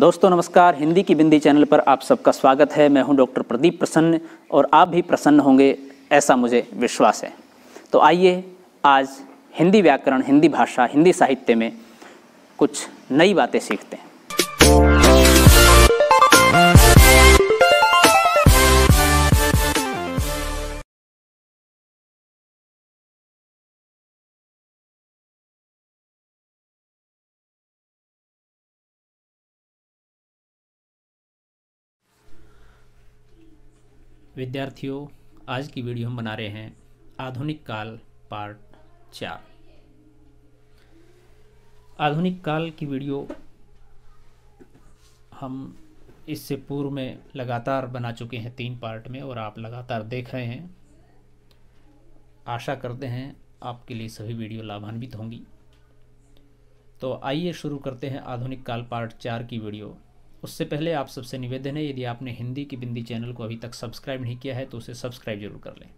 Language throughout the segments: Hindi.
दोस्तों नमस्कार हिंदी की बिंदी चैनल पर आप सबका स्वागत है मैं हूं डॉक्टर प्रदीप प्रसन्न और आप भी प्रसन्न होंगे ऐसा मुझे विश्वास है तो आइए आज हिंदी व्याकरण हिंदी भाषा हिंदी साहित्य में कुछ नई बातें सीखते हैं विद्यार्थियों आज की वीडियो हम बना रहे हैं आधुनिक काल पार्ट चार आधुनिक काल की वीडियो हम इससे पूर्व में लगातार बना चुके हैं तीन पार्ट में और आप लगातार देख रहे हैं आशा करते हैं आपके लिए सभी वीडियो लाभान्वित होंगी तो आइए शुरू करते हैं आधुनिक काल पार्ट चार की वीडियो उससे पहले आप सबसे निवेदन है यदि आपने हिंदी की बिंदी चैनल को अभी तक सब्सक्राइब नहीं किया है तो उसे सब्सक्राइब जरूर कर लें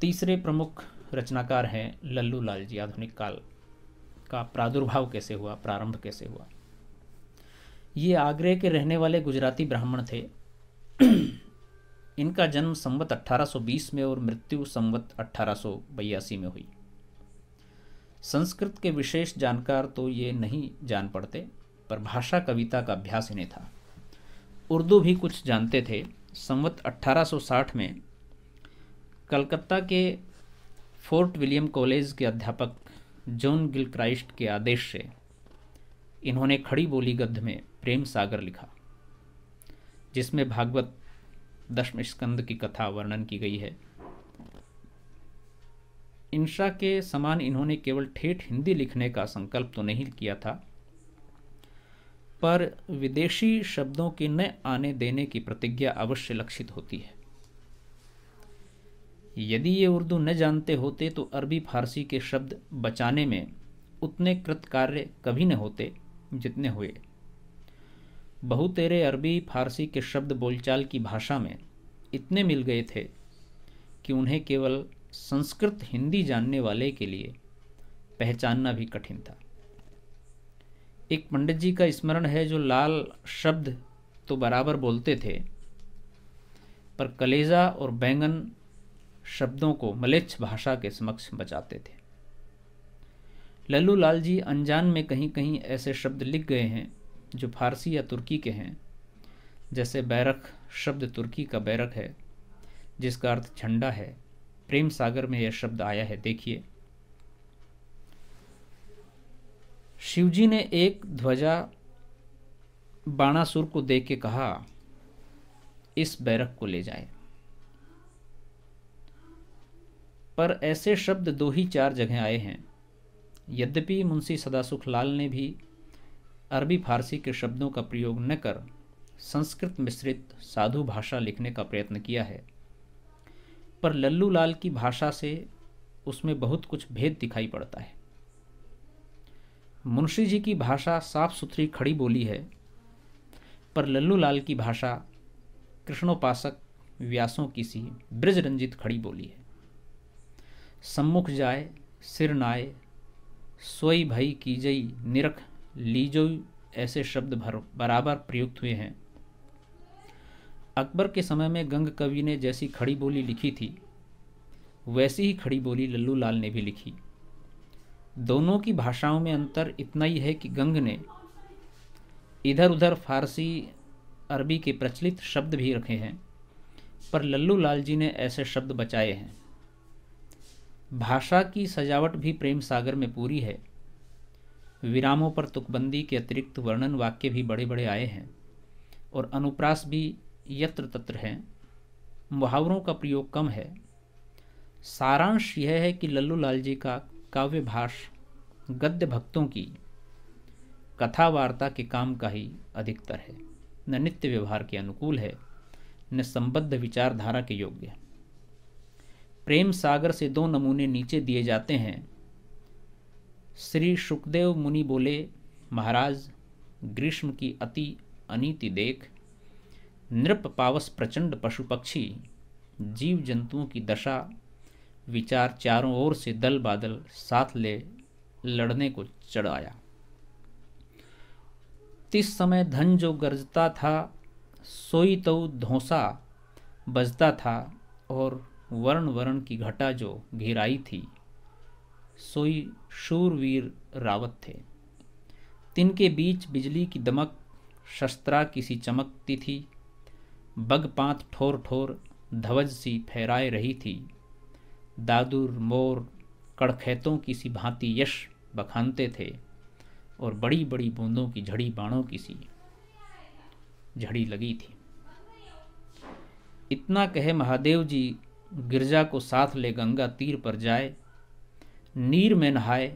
तीसरे प्रमुख रचनाकार हैं लल्लू लाल जी आधुनिक काल का प्रादुर्भाव कैसे हुआ प्रारंभ कैसे हुआ ये आगरे के रहने वाले गुजराती ब्राह्मण थे इनका जन्म संवत अट्ठारह में और मृत्यु संवत अट्ठारह में हुई संस्कृत के विशेष जानकार तो ये नहीं जान पड़ते पर भाषा कविता का अभ्यास इन्हें था उर्दू भी कुछ जानते थे संवत 1860 में कलकत्ता के फोर्ट विलियम कॉलेज के अध्यापक जॉन गिलक्राइस्ट के आदेश से इन्होंने खड़ी बोली गद्ध में प्रेम सागर लिखा जिसमें भागवत दशम स्कंद की कथा वर्णन की गई है इंशा के समान इन्होंने केवल ठेठ हिंदी लिखने का संकल्प तो नहीं किया था पर विदेशी शब्दों के न आने देने की प्रतिज्ञा अवश्य लक्षित होती है यदि ये उर्दू न जानते होते तो अरबी फारसी के शब्द बचाने में उतने कृतकार्य कभी न होते जितने हुए बहु तेरे अरबी फारसी के शब्द बोलचाल की भाषा में इतने मिल गए थे कि उन्हें केवल संस्कृत हिंदी जानने वाले के लिए पहचानना भी कठिन था एक पंडित जी का स्मरण है जो लाल शब्द तो बराबर बोलते थे पर कलेजा और बैंगन शब्दों को मलेच्छ भाषा के समक्ष बचाते थे लल्लू लाल जी अनजान में कहीं कहीं ऐसे शब्द लिख गए हैं जो फारसी या तुर्की के हैं जैसे बैरख शब्द तुर्की का बैरख है जिसका अर्थ झंडा है प्रेम सागर में यह शब्द आया है देखिए शिवजी ने एक ध्वजा बाणासुर को देख के कहा इस बैरक को ले जाए पर ऐसे शब्द दो ही चार जगह आए हैं यद्यपि मुंशी सदासुख लाल ने भी अरबी फारसी के शब्दों का प्रयोग न कर संस्कृत मिश्रित साधु भाषा लिखने का प्रयत्न किया है पर लल्लू लाल की भाषा से उसमें बहुत कुछ भेद दिखाई पड़ता है मुंशी जी की भाषा साफ सुथरी खड़ी बोली है पर लल्लू लाल की भाषा कृष्णोपासक व्यासों की सी ब्रज रंजित खड़ी बोली है सम्मुख जाए सिर नाए सोई भई की जई निरख लीजो ऐसे शब्द भर बराबर प्रयुक्त हुए हैं अकबर के समय में गंग कवि ने जैसी खड़ी बोली लिखी थी वैसी ही खड़ी बोली लल्लू लाल ने भी लिखी दोनों की भाषाओं में अंतर इतना ही है कि गंग ने इधर उधर फारसी अरबी के प्रचलित शब्द भी रखे हैं पर लल्लू लाल जी ने ऐसे शब्द बचाए हैं भाषा की सजावट भी प्रेम सागर में पूरी है विरामों पर तुकबंदी के अतिरिक्त वर्णन वाक्य भी बड़े बड़े आए हैं और अनुप्रास भी यत्र तत्र हैं मुहावरों का प्रयोग कम है सारांश यह है कि लल्लू लाल जी का काव्य भाष गद्य भक्तों की कथावार्ता के काम का ही अधिकतर है न नित्य व्यवहार के अनुकूल है न संबद्ध विचारधारा के योग्य है प्रेम सागर से दो नमूने नीचे दिए जाते हैं श्री सुखदेव मुनि बोले महाराज ग्रीष्म की अति अनीति देख नृप पावस प्रचंड पशु पक्षी जीव जंतुओं की दशा विचार चारों ओर से दल बादल साथ ले लड़ने को चढ़ाया तिस समय धन जो गरजता था सोई तो धोसा बजता था और वर्ण वर्ण की घटा जो घिराई थी सोई शूरवीर रावत थे तिनके बीच बिजली की दमक शस्त्रा की सी चमकती थी बगपात ठोर ठोर धवज सी फहराए रही थी दादुर मोर कड़खेतों की सी भांति यश बखानते थे और बड़ी बड़ी बूंदों की झड़ी बाणों की सी झड़ी लगी थी इतना कहे महादेव जी गिरजा को साथ ले गंगा तीर पर जाए नीर में नहाए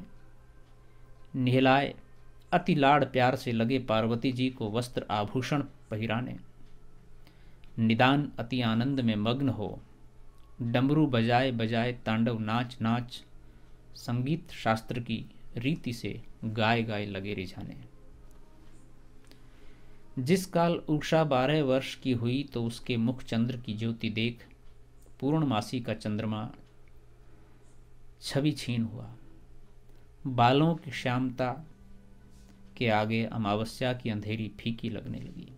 नहलाए अति लाड़ प्यार से लगे पार्वती जी को वस्त्र आभूषण पहराने निदान अति आनंद में मग्न हो डमरू बजाए बजाए तांडव नाच नाच संगीत शास्त्र की रीति से गाए गाय लगे रिझाने जिस काल उषा बारह वर्ष की हुई तो उसके मुख चंद्र की ज्योति देख पूर्णमासी का चंद्रमा छवि छीन हुआ बालों की श्यामता के आगे अमावस्या की अंधेरी फीकी लगने लगी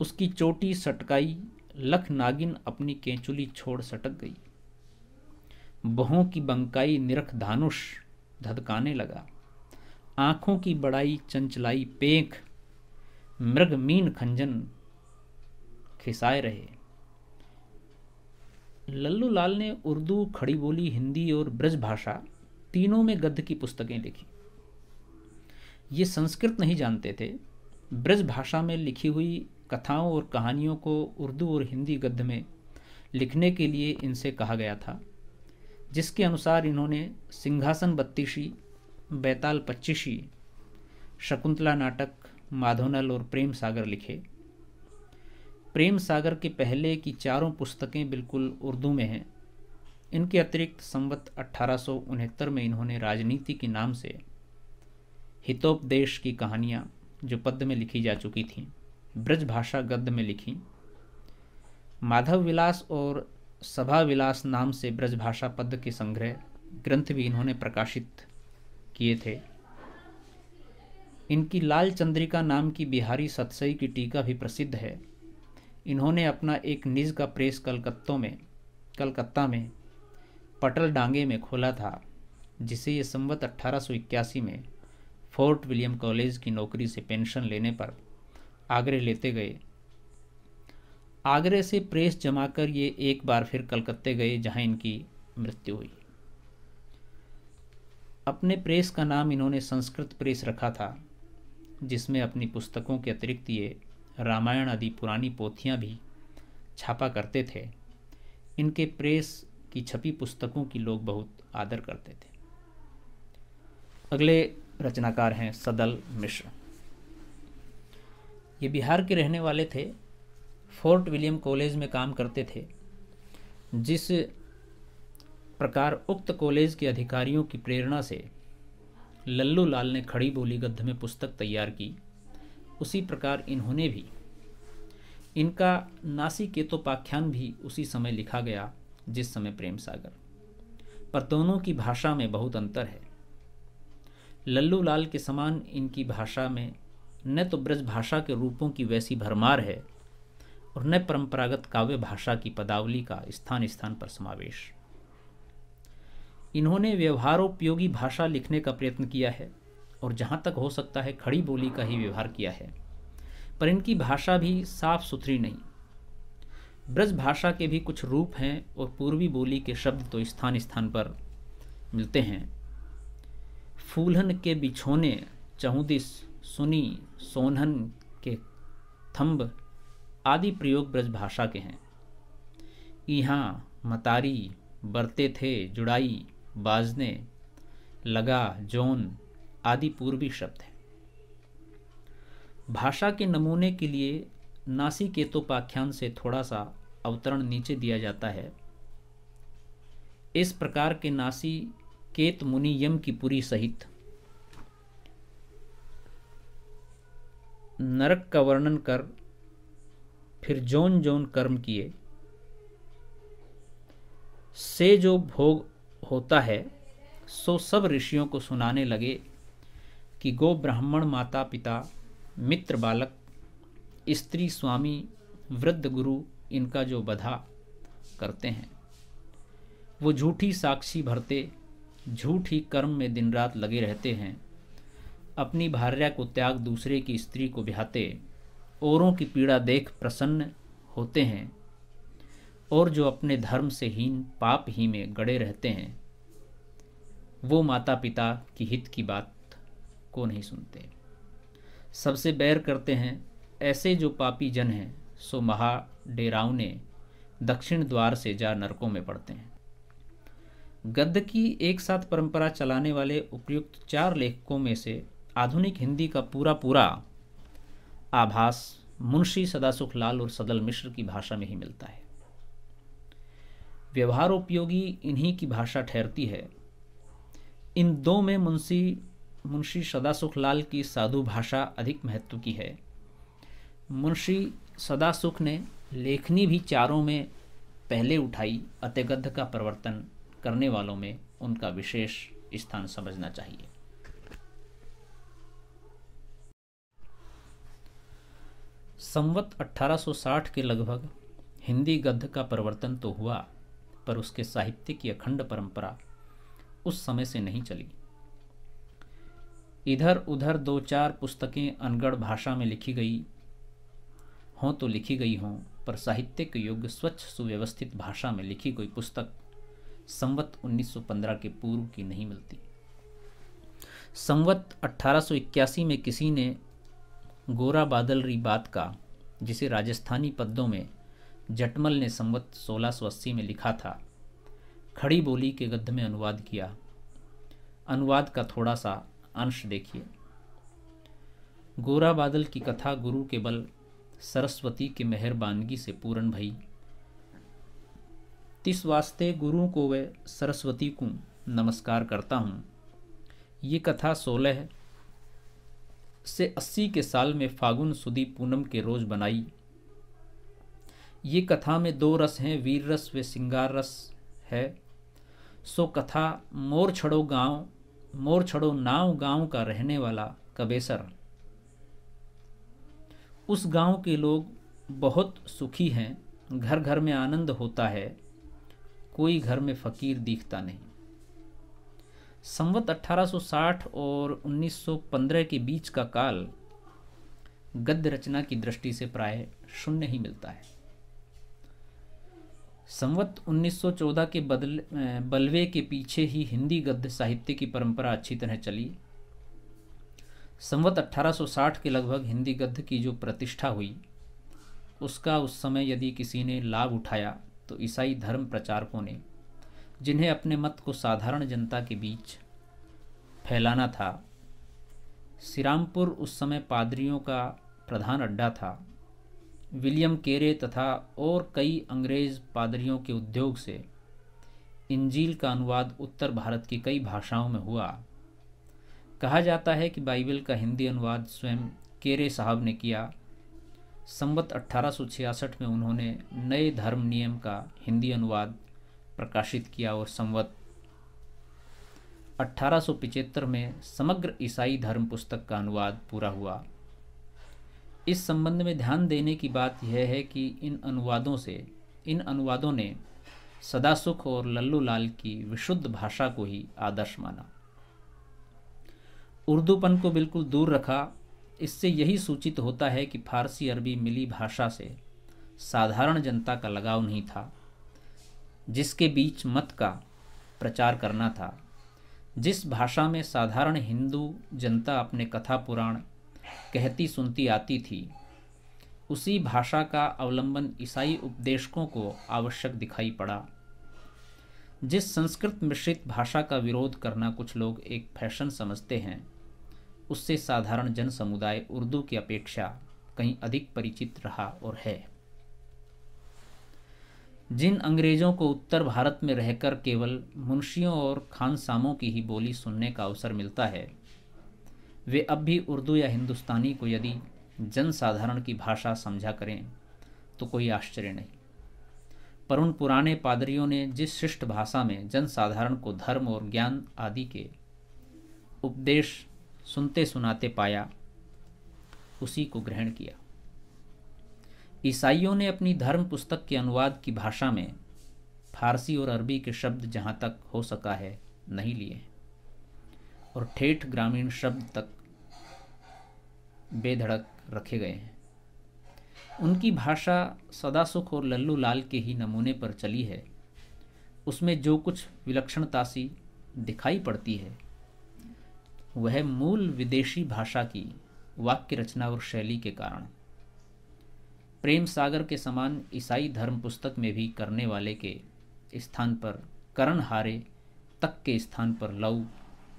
उसकी चोटी सटकाई लख नागिन अपनी केंचुली छोड़ सटक गई बहों की बंकाई निरख धानुष धधकाने लगा आंखों की बड़ाई चंचलाई पेंख मृग मीन खंजन खिसाए रहे लल्लू लाल ने उर्दू खड़ी बोली हिंदी और ब्रज भाषा तीनों में गद्य की पुस्तकें लिखी ये संस्कृत नहीं जानते थे ब्रज भाषा में लिखी हुई कथाओं और कहानियों को उर्दू और हिंदी गद्य में लिखने के लिए इनसे कहा गया था जिसके अनुसार इन्होंने सिंहासन बत्तीसी बैताल पच्चीसी शकुंतला नाटक माधोनल और प्रेम सागर लिखे प्रेम सागर के पहले की चारों पुस्तकें बिल्कुल उर्दू में हैं इनके अतिरिक्त संवत अठारह में इन्होंने राजनीति के नाम से हितोपदेश की कहानियाँ जो पद्य में लिखी जा चुकी थीं ब्रजभाषा गद्य में लिखी माधव विलास और सभा विलास नाम से ब्रजभाषा पद के संग्रह ग्रंथ भी इन्होंने प्रकाशित किए थे इनकी लाल चंद्रिका नाम की बिहारी सतसई की टीका भी प्रसिद्ध है इन्होंने अपना एक निज का प्रेस कलकत्तों में कलकत्ता में पटल डांगे में खोला था जिसे ये संवत 1881 में फोर्ट विलियम कॉलेज की नौकरी से पेंशन लेने पर आगरे लेते गए आगरे से प्रेस जमा कर ये एक बार फिर कलकत्ते गए जहां इनकी मृत्यु हुई अपने प्रेस का नाम इन्होंने संस्कृत प्रेस रखा था जिसमें अपनी पुस्तकों के अतिरिक्त ये रामायण आदि पुरानी पोथियाँ भी छापा करते थे इनके प्रेस की छपी पुस्तकों की लोग बहुत आदर करते थे अगले रचनाकार हैं सदल मिश्र ये बिहार के रहने वाले थे फोर्ट विलियम कॉलेज में काम करते थे जिस प्रकार उक्त कॉलेज के अधिकारियों की प्रेरणा से लल्लू लाल ने खड़ी बोली गद्ध में पुस्तक तैयार की उसी प्रकार इन्होंने भी इनका नासिकेतोपाख्यान भी उसी समय लिखा गया जिस समय प्रेम सागर पर दोनों की भाषा में बहुत अंतर है लल्लू लाल के समान इनकी भाषा में न तो ब्रज भाषा के रूपों की वैसी भरमार है और न परंपरागत काव्य भाषा की पदावली का स्थान स्थान पर समावेश इन्होंने व्यवहारोपयोगी भाषा लिखने का प्रयत्न किया है और जहाँ तक हो सकता है खड़ी बोली का ही व्यवहार किया है पर इनकी भाषा भी साफ सुथरी नहीं ब्रज भाषा के भी कुछ रूप हैं और पूर्वी बोली के शब्द तो स्थान स्थान पर मिलते हैं फूलहन के बिछोने चौदिस सुनी सोनहन के थम्ब आदि प्रयोग ब्रजभाषा के हैं यहाँ मतारी बरते थे जुड़ाई बाजने लगा जोन आदि पूर्वी शब्द हैं भाषा के नमूने के लिए नासिकेतोपाख्यान से थोड़ा सा अवतरण नीचे दिया जाता है इस प्रकार के नासी केत मुनि यम की पुरी सहित नरक का वर्णन कर फिर जौन जौन कर्म किए से जो भोग होता है सो सब ऋषियों को सुनाने लगे कि गो ब्राह्मण माता पिता मित्र बालक स्त्री स्वामी वृद्ध गुरु इनका जो बधा करते हैं वो झूठी साक्षी भरते झूठ ही कर्म में दिन रात लगे रहते हैं अपनी भार्या को त्याग दूसरे की स्त्री को ब्याहते औरों की पीड़ा देख प्रसन्न होते हैं और जो अपने धर्म से हीन पाप ही में गड़े रहते हैं वो माता पिता की हित की बात को नहीं सुनते सबसे बैर करते हैं ऐसे जो पापी जन हैं सो महा डेरावने दक्षिण द्वार से जा नरकों में पड़ते हैं गद्य की एक साथ परंपरा चलाने वाले उपयुक्त चार लेखकों में से आधुनिक हिंदी का पूरा पूरा आभास मुंशी सदासुख लाल और सदल मिश्र की भाषा में ही मिलता है व्यवहारोपयोगी इन्हीं की भाषा ठहरती है इन दो में मुंशी मुंशी सदासुख लाल की साधु भाषा अधिक महत्व की है मुंशी सदासुख ने लेखनी भी चारों में पहले उठाई अत्यगद्ध का परिवर्तन करने वालों में उनका विशेष स्थान समझना चाहिए संवत 1860 के लगभग हिंदी गद्य का परिवर्तन तो हुआ पर उसके साहित्य की अखंड परंपरा उस समय से नहीं चली इधर उधर दो चार पुस्तकें अनगढ़ भाषा में लिखी गई हों तो लिखी गई हों पर साहित्य के योग्य स्वच्छ सुव्यवस्थित भाषा में लिखी कोई पुस्तक संवत 1915 के पूर्व की नहीं मिलती संवत 1881 में किसी ने गोरा बादल बात का जिसे राजस्थानी पदों में जटमल ने संवत सोलह में लिखा था खड़ी बोली के गद्य में अनुवाद किया अनुवाद का थोड़ा सा अंश देखिए गोरा बादल की कथा गुरु के बल सरस्वती के मेहरबानगी से पूर्ण भई तिस वास्ते गुरु को वे सरस्वती को नमस्कार करता हूँ ये कथा सोलह से अस्सी के साल में फागुन सुदी पूनम के रोज बनाई ये कथा में दो रस हैं वीर रस व सिंगार रस है सो कथा मोर छड़ो गांव मोर छड़ो नाव गांव का रहने वाला कबेसर उस गांव के लोग बहुत सुखी हैं घर घर में आनंद होता है कोई घर में फ़कीर दिखता नहीं संवत 1860 और 1915 के बीच का काल गद्य रचना की दृष्टि से प्राय शून्य ही मिलता है संवत 1914 के बदल बलवे के पीछे ही हिंदी गद्य साहित्य की परंपरा अच्छी तरह चली संवत 1860 के लगभग हिंदी गद्य की जो प्रतिष्ठा हुई उसका उस समय यदि किसी ने लाभ उठाया तो ईसाई धर्म प्रचारकों ने जिन्हें अपने मत को साधारण जनता के बीच फैलाना था सिरामपुर उस समय पादरियों का प्रधान अड्डा था विलियम केरे तथा और कई अंग्रेज़ पादरियों के उद्योग से इंजील का अनुवाद उत्तर भारत की कई भाषाओं में हुआ कहा जाता है कि बाइबल का हिंदी अनुवाद स्वयं केरे साहब ने किया संवत 1866 में उन्होंने नए धर्म नियम का हिंदी अनुवाद प्रकाशित किया और संवत 1875 में समग्र ईसाई धर्म पुस्तक का अनुवाद पूरा हुआ इस संबंध में ध्यान देने की बात यह है कि इन अनुवादों से इन अनुवादों ने सदा सुख और लल्लू लाल की विशुद्ध भाषा को ही आदर्श माना उर्दूपन को बिल्कुल दूर रखा इससे यही सूचित होता है कि फारसी अरबी मिली भाषा से साधारण जनता का लगाव नहीं था जिसके बीच मत का प्रचार करना था जिस भाषा में साधारण हिंदू जनता अपने कथा पुराण कहती सुनती आती थी उसी भाषा का अवलंबन ईसाई उपदेशकों को आवश्यक दिखाई पड़ा जिस संस्कृत मिश्रित भाषा का विरोध करना कुछ लोग एक फैशन समझते हैं उससे साधारण जन समुदाय उर्दू की अपेक्षा कहीं अधिक परिचित रहा और है जिन अंग्रेज़ों को उत्तर भारत में रहकर केवल मुंशियों और खानसामों की ही बोली सुनने का अवसर मिलता है वे अब भी उर्दू या हिंदुस्तानी को यदि जन साधारण की भाषा समझा करें तो कोई आश्चर्य नहीं पर उन पुराने पादरियों ने जिस शिष्ट भाषा में जन साधारण को धर्म और ज्ञान आदि के उपदेश सुनते सुनाते पाया उसी को ग्रहण किया ईसाइयों ने अपनी धर्म पुस्तक के अनुवाद की भाषा में फारसी और अरबी के शब्द जहाँ तक हो सका है नहीं लिए और ठेठ ग्रामीण शब्द तक बेधड़क रखे गए हैं उनकी भाषा सदासुख और लल्लू लाल के ही नमूने पर चली है उसमें जो कुछ विलक्षणता सी दिखाई पड़ती है वह मूल विदेशी भाषा की वाक्य रचना और शैली के कारण प्रेम सागर के समान ईसाई धर्म पुस्तक में भी करने वाले के स्थान पर करण हारे तक के स्थान पर लव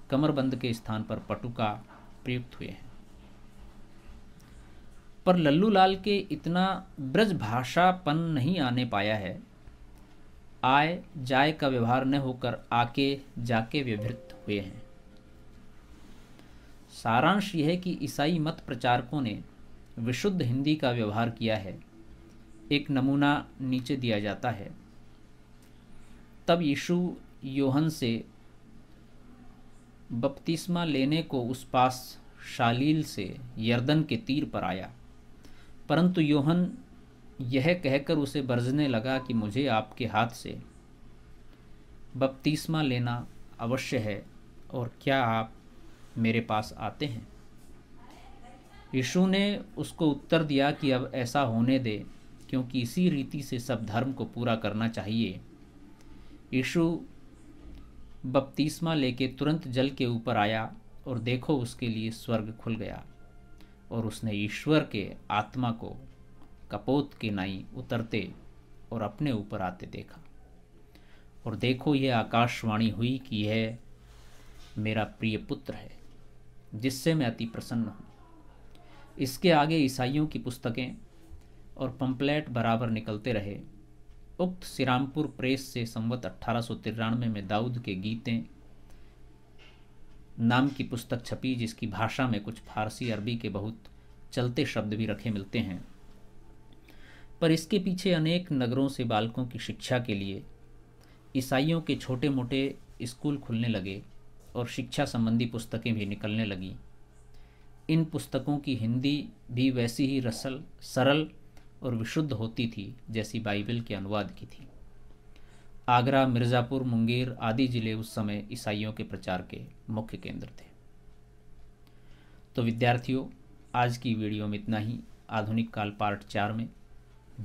कमरबंद के स्थान पर पटुका प्रयुक्त हुए हैं पर लल्लू लाल के इतना ब्रज भाषापन नहीं आने पाया है आय जाय का व्यवहार न होकर आके जाके व्यवृत हुए हैं सारांश यह है कि ईसाई मत प्रचारकों ने विशुद्ध हिंदी का व्यवहार किया है एक नमूना नीचे दिया जाता है तब यीशु योहन से बपतिस्मा लेने को उस पास शालील से यर्दन के तीर पर आया परंतु योहन यह कहकर उसे बरजने लगा कि मुझे आपके हाथ से बपतिस्मा लेना अवश्य है और क्या आप मेरे पास आते हैं यीशु ने उसको उत्तर दिया कि अब ऐसा होने दे क्योंकि इसी रीति से सब धर्म को पूरा करना चाहिए यीशु बपतीस्मा लेके तुरंत जल के ऊपर आया और देखो उसके लिए स्वर्ग खुल गया और उसने ईश्वर के आत्मा को कपोत के नाई उतरते और अपने ऊपर आते देखा और देखो यह आकाशवाणी हुई कि यह मेरा प्रिय पुत्र है जिससे मैं अति प्रसन्न हूँ इसके आगे ईसाइयों की पुस्तकें और पंपलेट बराबर निकलते रहे उक्त सिरामपुर प्रेस से संवत अट्ठारह में दाऊद के गीतें नाम की पुस्तक छपी जिसकी भाषा में कुछ फारसी अरबी के बहुत चलते शब्द भी रखे मिलते हैं पर इसके पीछे अनेक नगरों से बालकों की शिक्षा के लिए ईसाइयों के छोटे मोटे स्कूल खुलने लगे और शिक्षा संबंधी पुस्तकें भी निकलने लगीं इन पुस्तकों की हिंदी भी वैसी ही रसल सरल और विशुद्ध होती थी जैसी बाइबल के अनुवाद की थी आगरा मिर्ज़ापुर मुंगेर आदि जिले उस समय ईसाइयों के प्रचार के मुख्य केंद्र थे तो विद्यार्थियों आज की वीडियो में इतना ही आधुनिक काल पार्ट चार में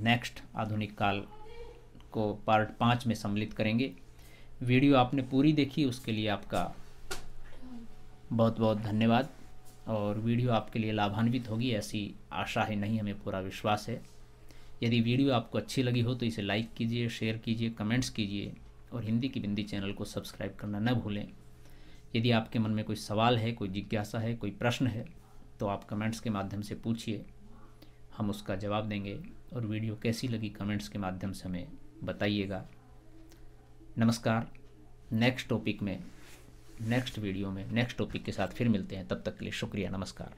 नेक्स्ट आधुनिक काल को पार्ट पाँच में सम्मिलित करेंगे वीडियो आपने पूरी देखी उसके लिए आपका बहुत बहुत धन्यवाद और वीडियो आपके लिए लाभान्वित होगी ऐसी आशा है नहीं हमें पूरा विश्वास है यदि वीडियो आपको अच्छी लगी हो तो इसे लाइक कीजिए शेयर कीजिए कमेंट्स कीजिए और हिंदी की बिंदी चैनल को सब्सक्राइब करना न भूलें यदि आपके मन में कोई सवाल है कोई जिज्ञासा है कोई प्रश्न है तो आप कमेंट्स के माध्यम से पूछिए हम उसका जवाब देंगे और वीडियो कैसी लगी कमेंट्स के माध्यम से हमें बताइएगा नमस्कार नेक्स्ट टॉपिक में नेक्स्ट वीडियो में नेक्स्ट टॉपिक के साथ फिर मिलते हैं तब तक के लिए शुक्रिया नमस्कार